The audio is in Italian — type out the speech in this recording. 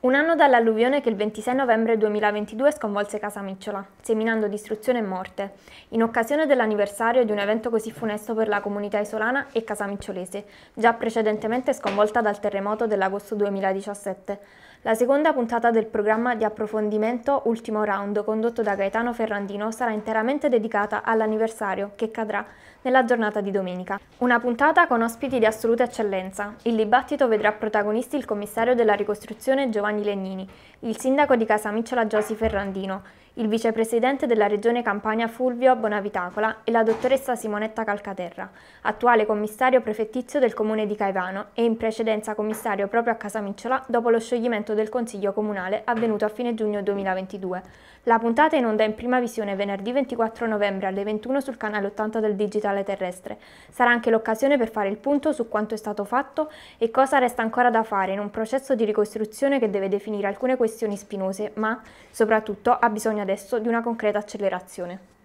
Un anno dall'alluvione che il 26 novembre 2022 sconvolse Casa Micciola, seminando distruzione e morte, in occasione dell'anniversario di un evento così funesto per la comunità isolana e Casa Micciolese, già precedentemente sconvolta dal terremoto dell'agosto 2017. La seconda puntata del programma di approfondimento Ultimo Round, condotto da Gaetano Ferrandino, sarà interamente dedicata all'anniversario che cadrà nella giornata di domenica. Una puntata con ospiti di assoluta eccellenza. Il dibattito vedrà protagonisti il commissario della ricostruzione Giovanni Giovanni Legnini, il sindaco di Casamicciola Giosi Ferrandino il vicepresidente della Regione Campania Fulvio Bonavitacola e la dottoressa Simonetta Calcaterra, attuale commissario prefettizio del comune di Caivano e in precedenza commissario proprio a Casamicciola dopo lo scioglimento del Consiglio Comunale avvenuto a fine giugno 2022. La puntata è in onda in prima visione venerdì 24 novembre alle 21 sul canale 80 del Digitale Terrestre. Sarà anche l'occasione per fare il punto su quanto è stato fatto e cosa resta ancora da fare in un processo di ricostruzione che deve definire alcune questioni spinose, ma soprattutto ha bisogno di adesso di una concreta accelerazione.